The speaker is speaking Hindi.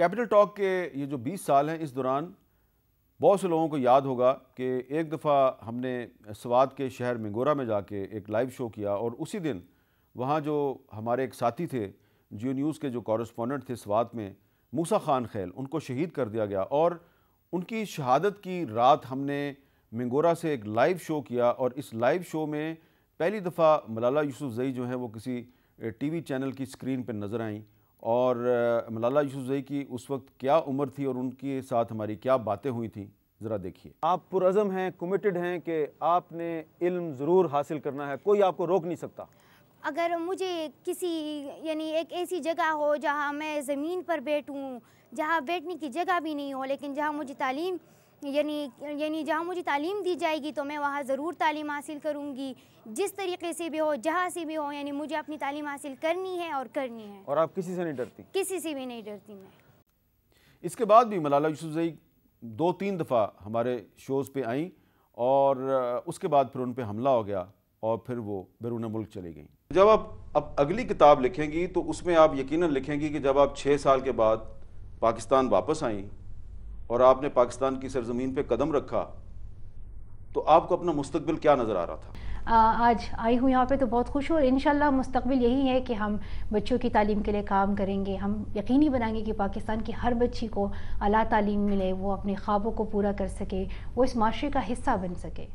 कैपिटल टॉक के ये जो 20 साल हैं इस दौरान बहुत से लोगों को याद होगा कि एक दफ़ा हमने स्वाद के शहर मिंगोरा में जाके एक लाइव शो किया और उसी दिन वहाँ जो हमारे एक साथी थे जियो न्यूज़ के जो कॉरस्पॉन्डेंट थे स्वाद में मूसा खान खैल उनको शहीद कर दिया गया और उनकी शहादत की रात हमने मंगोरा से एक लाइव शो किया और इस लाइव शो में पहली दफ़ा मलाला यूसुफ़ जई जो हैं वो किसी टीवी चैनल की स्क्रीन पर नज़र आईं और मलाला यूसुफ़ई की उस वक्त क्या उम्र थी और उनके साथ हमारी क्या बातें हुई थी ज़रा देखिए आप पुरज़म हैं कमिटेड हैं कि आपने इल्म ज़रूर हासिल करना है कोई आपको रोक नहीं सकता अगर मुझे किसी यानी एक ऐसी जगह हो जहाँ मैं ज़मीन पर बैठूँ जहाँ बैठने की जगह भी नहीं हो लेकिन जहाँ मुझे तालीम यानी यानी जहाँ मुझे तालीम दी जाएगी तो मैं वहाँ ज़रूर तालीम हासिल करूँगी जिस तरीके से भी हो जहाँ से भी हो यानी मुझे अपनी तालीम हासिल करनी है और करनी है और आप किसी से नहीं डरती किसी से भी नहीं डरती मैं इसके बाद भी मलाला यूसुफजई दो तीन दफ़ा हमारे शोज़ पर आई और उसके बाद फिर उन पर हमला हो गया और फिर वो बैरून मुल्क चली गई जब आप अब अगली किताब लिखेंगी तो उसमें आप यकीनन लिखेंगी कि जब आप छः साल के बाद पाकिस्तान वापस आई और आपने पाकिस्तान की सरजमीन पर कदम रखा तो आपको अपना मुस्तबिल क्या नज़र आ रहा था आज आई हूँ यहाँ पे तो बहुत खुश हूँ और इन मुस्तबिल यही है कि हम बच्चों की तालीम के लिए काम करेंगे हम यकीनी बनाएंगे कि पाकिस्तान की हर बच्ची को अला तालीम मिले वो अपने ख्वाबों को पूरा कर सके वो इस माशरे का हिस्सा बन सके